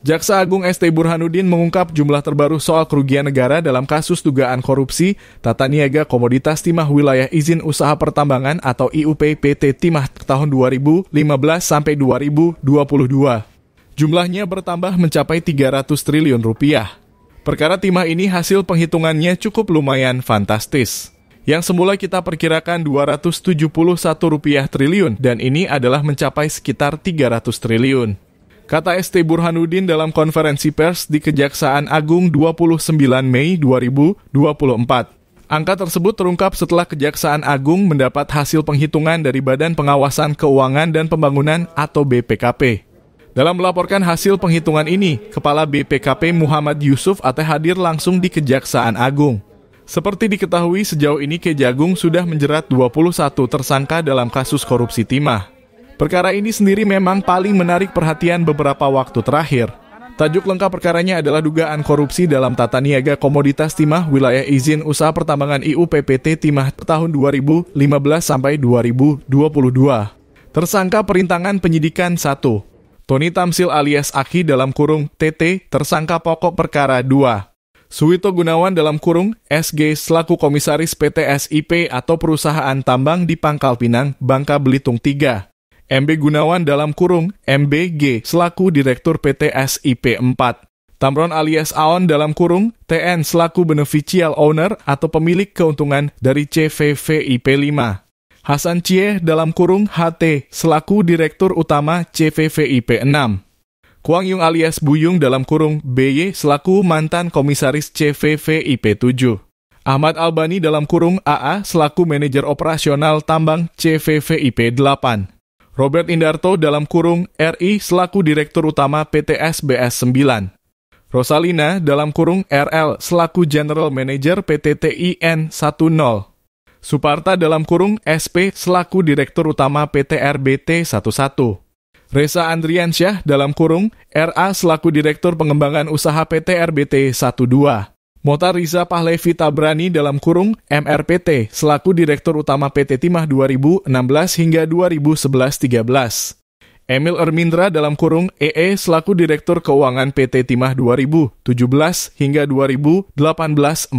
Jaksa Agung ST Burhanuddin mengungkap jumlah terbaru soal kerugian negara dalam kasus dugaan korupsi tata niaga komoditas timah wilayah izin usaha pertambangan atau IUP PT Timah tahun 2015 sampai 2022. Jumlahnya bertambah mencapai 300 triliun rupiah. Perkara timah ini hasil penghitungannya cukup lumayan fantastis. Yang semula kita perkirakan 271 rupiah triliun dan ini adalah mencapai sekitar 300 triliun. Kata ST Burhanuddin dalam konferensi pers di Kejaksaan Agung 29 Mei 2024. Angka tersebut terungkap setelah Kejaksaan Agung mendapat hasil penghitungan dari Badan Pengawasan Keuangan dan Pembangunan atau BPKP. Dalam melaporkan hasil penghitungan ini, Kepala BPKP Muhammad Yusuf Ateh hadir langsung di Kejaksaan Agung. Seperti diketahui, sejauh ini Kejagung sudah menjerat 21 tersangka dalam kasus korupsi timah Perkara ini sendiri memang paling menarik perhatian beberapa waktu terakhir. Tajuk lengkap perkaranya adalah dugaan korupsi dalam tata niaga komoditas timah wilayah izin usaha pertambangan IUPPT timah tahun 2015 sampai 2022. Tersangka perintangan penyidikan 1. Tony Tamsil alias Aki dalam kurung TT tersangka pokok perkara 2. Suwito Gunawan dalam kurung SG selaku komisaris PT SIP atau perusahaan tambang di Pangkal Pinang, Bangka Belitung 3. MB Gunawan dalam kurung MBG selaku Direktur PT SIP 4. Tamron alias Aon dalam kurung TN selaku beneficial owner atau pemilik keuntungan dari CVVIP 5. Hasan Cie dalam kurung HT selaku Direktur Utama CVVIP 6. Kuang Yung alias Buyung dalam kurung BY selaku mantan komisaris CVVIP 7. Ahmad Albani dalam kurung AA selaku manajer operasional tambang CVVIP 8. Robert Indarto dalam kurung RI selaku Direktur Utama PT SBS 9. Rosalina dalam kurung RL selaku General Manager PT TIN 10. Suparta dalam kurung SP selaku Direktur Utama PT RBT 11. Reza Andriansyah dalam kurung RA selaku Direktur Pengembangan Usaha PT RBT 12. Mota Riza Pahlevi Tabrani dalam kurung MRPT selaku Direktur Utama PT Timah 2016 hingga 2011-13. Emil Ermindra dalam kurung EE e selaku Direktur Keuangan PT Timah 2017 hingga 2018-14.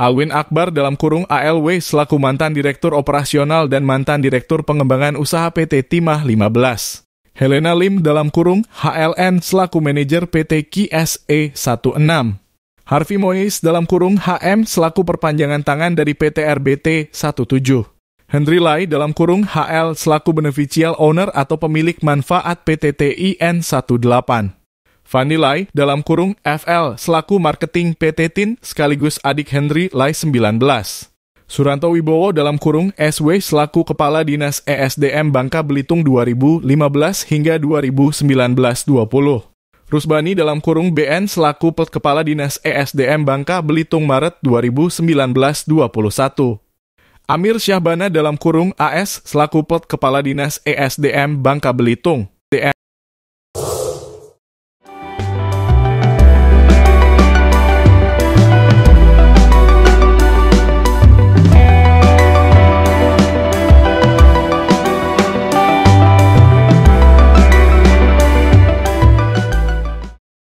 Alwin Akbar dalam kurung ALW selaku mantan Direktur Operasional dan mantan Direktur Pengembangan Usaha PT Timah 15. Helena Lim dalam kurung HLN selaku manajer PT KSE 16. Harvey Mois dalam kurung HM selaku perpanjangan tangan dari PT RBT 17. Henry Lai dalam kurung HL selaku beneficial owner atau pemilik manfaat PT TIN 18. Fanny Lai dalam kurung FL selaku marketing PT TIN sekaligus adik Henry Lai 19. Suranto Wibowo dalam kurung SW selaku Kepala Dinas ESDM Bangka Belitung 2015 hingga 2019-20. Rusbani dalam kurung BN selaku Kepala Dinas ESDM Bangka Belitung Maret 2019-21. Amir Syahbana dalam kurung AS selaku Kepala Dinas ESDM Bangka Belitung